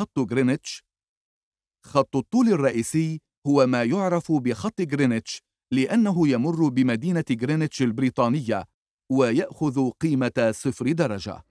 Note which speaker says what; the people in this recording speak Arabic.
Speaker 1: خط جرينتش خط الطول الرئيسي هو ما يعرف بخط جرينتش لأنه يمر بمدينة جرينتش البريطانية ويأخذ قيمة صفر درجة